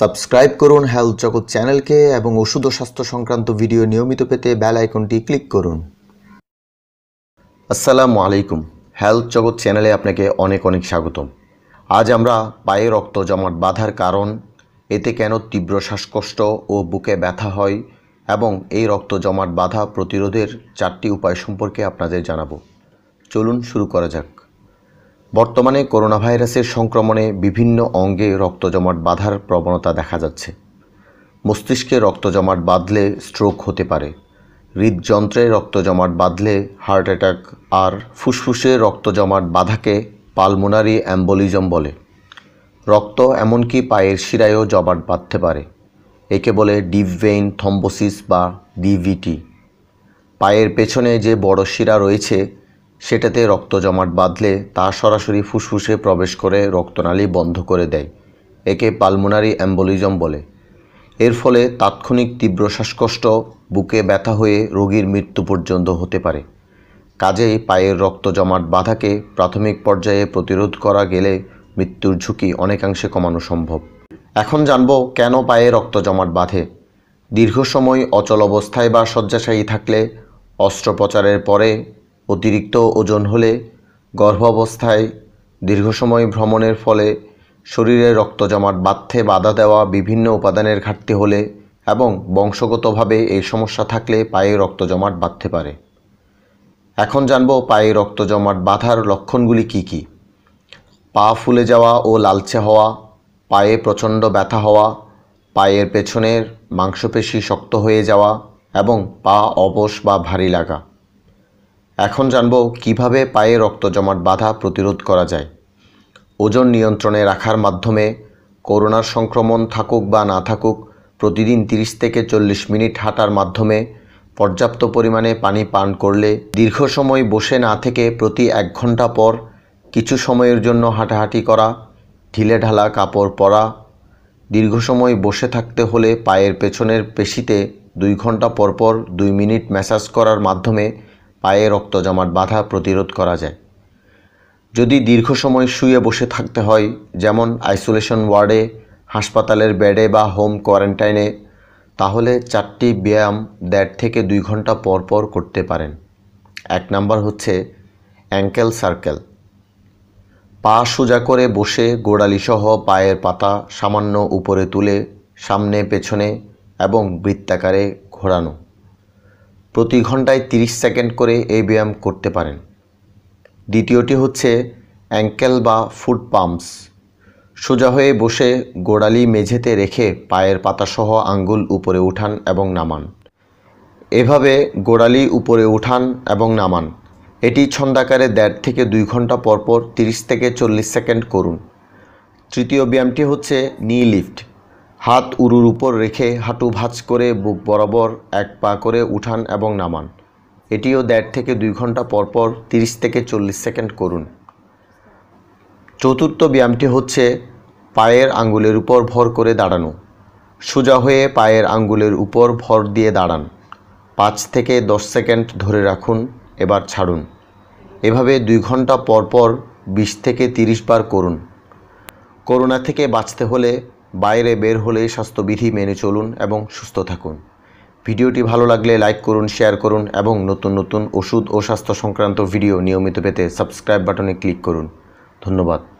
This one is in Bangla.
সাবস্ক্রাইব করুন হেলথ জগৎ চ্যানেলকে এবং ওষুধ ও স্বাস্থ্য সংক্রান্ত ভিডিও নিয়মিত পেতে বেল আইকনটি ক্লিক করুন আসসালামু আলাইকুম হেলথ জগৎ চ্যানেলে আপনাকে অনেক অনেক স্বাগতম আজ আমরা পায়ে রক্ত জমাট বাঁধার কারণ এতে কেন তীব্র শ্বাসকষ্ট ও বুকে ব্যথা হয় এবং এই রক্ত জমাট বাধা প্রতিরোধের চারটি উপায় সম্পর্কে আপনাদের জানাবো চলুন শুরু করা যাক বর্তমানে করোনা ভাইরাসের সংক্রমণে বিভিন্ন অঙ্গে রক্ত জমাট বাঁধার প্রবণতা দেখা যাচ্ছে মস্তিষ্কে রক্ত জমাট বাঁধলে স্ট্রোক হতে পারে হৃদযন্ত্রে রক্ত জমাট বাঁধলে হার্ট অ্যাটাক আর ফুসফুসে রক্ত জমাট বাধাকে পালমোনারি অ্যাম্বোলিজম বলে রক্ত এমনকি পায়ের শিরায়ও জমাট বাঁধতে পারে একে বলে ডিপ থম্বোসিস বা ডিভিটি পায়ের পেছনে যে বড় শিরা রয়েছে সেটাতে রক্ত জমাট বাঁধলে তা সরাসরি ফুসফুসে প্রবেশ করে রক্তনালী বন্ধ করে দেয় একে পালমোনারি অ্যাম্বোলিজম বলে এর ফলে তাৎক্ষণিক তীব্র শ্বাসকষ্ট বুকে ব্যথা হয়ে রোগীর মৃত্যু পর্যন্ত হতে পারে কাজেই পায়ের রক্ত জমাট বাধাকে প্রাথমিক পর্যায়ে প্রতিরোধ করা গেলে মৃত্যুর ঝুঁকি অনেকাংশে কমানো সম্ভব এখন জানব কেন পায়ে রক্ত জমাট বাঁধে দীর্ঘ সময় অচল অবস্থায় বা শয্যাশায়ী থাকলে অস্ত্রোপচারের পরে অতিরিক্ত ওজন হলে গর্ভাবস্থায় দীর্ঘ সময় ভ্রমণের ফলে শরীরে রক্ত জমাট বাঁধতে বাধা দেওয়া বিভিন্ন উপাদানের ঘাটতি হলে এবং বংশগতভাবে এই সমস্যা থাকলে পায়ে রক্ত জমাট বাঁধতে পারে এখন জানব পায়ে রক্ত জমাট বাঁধার লক্ষণগুলি কি কি। পা ফুলে যাওয়া ও লালচে হওয়া পায়ে প্রচণ্ড ব্যথা হওয়া পায়ের পেছনের মাংসপেশি শক্ত হয়ে যাওয়া এবং পা অবশ বা ভারী লাগা এখন জানব কিভাবে পায়ে রক্ত জমাট বাধা প্রতিরোধ করা যায় ওজন নিয়ন্ত্রণে রাখার মাধ্যমে করোনার সংক্রমণ থাকুক বা না থাকুক প্রতিদিন 30 থেকে চল্লিশ মিনিট হাঁটার মাধ্যমে পর্যাপ্ত পরিমাণে পানি পান করলে দীর্ঘ সময় বসে না থেকে প্রতি এক ঘন্টা পর কিছু সময়ের জন্য হাঁটাহাঁটি করা ঢিলে ঢালা কাপড় পরা দীর্ঘ সময় বসে থাকতে হলে পায়ের পেছনের পেশিতে দুই ঘন্টা পরপর দুই মিনিট ম্যাসাজ করার মাধ্যমে পায়ে রক্ত জমাট বাধা প্রতিরোধ করা যায় যদি দীর্ঘ সময় শুয়ে বসে থাকতে হয় যেমন আইসোলেশন ওয়ার্ডে হাসপাতালের বেডে বা হোম কোয়ারেন্টাইনে তাহলে চারটি ব্যায়াম দেড় থেকে দুই ঘন্টা পর পর করতে পারেন এক নাম্বার হচ্ছে অ্যাঙ্কেল সার্কেল পা সোজা করে বসে গোড়ালিসহ পায়ের পাতা সামান্য উপরে তুলে সামনে পেছনে এবং বৃত্তাকারে ঘোরানো প্রতি ঘন্টায় 30 সেকেন্ড করে এই ব্যায়াম করতে পারেন দ্বিতীয়টি হচ্ছে অ্যাঙ্কেল বা ফুট পাম্পস সোজা হয়ে বসে গোড়ালি মেঝেতে রেখে পায়ের পাতাসহ আঙ্গুল উপরে উঠান এবং নামান এভাবে গোড়ালি উপরে উঠান এবং নামান এটি ছন্দাকারে দেড় থেকে দুই ঘন্টা পরপর তিরিশ থেকে চল্লিশ সেকেন্ড করুন তৃতীয় ব্যায়ামটি হচ্ছে নি লিফট হাত উরুর উপর রেখে হাঁটু ভাঁজ করে বুক বরাবর এক পা করে উঠান এবং নামান এটিও দেড় থেকে দুই ঘন্টা পরপর তিরিশ থেকে চল্লিশ সেকেন্ড করুন চতুর্থ ব্যায়ামটি হচ্ছে পায়ের আঙ্গুলের উপর ভর করে দাঁড়ানো সোজা হয়ে পায়ের আঙ্গুলের উপর ভর দিয়ে দাঁড়ান পাঁচ থেকে দশ সেকেন্ড ধরে রাখুন এবার ছাড়ুন এভাবে দুই ঘন্টা পরপর বিশ থেকে তিরিশ বার করুন করোনা থেকে বাঁচতে হলে বাইরে বের হলে স্বাস্থ্যবিধি মেনে চলুন এবং সুস্থ থাকুন ভিডিওটি ভালো লাগলে লাইক করুন শেয়ার করুন এবং নতুন নতুন ওষুধ ও স্বাস্থ্য সংক্রান্ত ভিডিও নিয়মিত পেতে সাবস্ক্রাইব বাটনে ক্লিক করুন ধন্যবাদ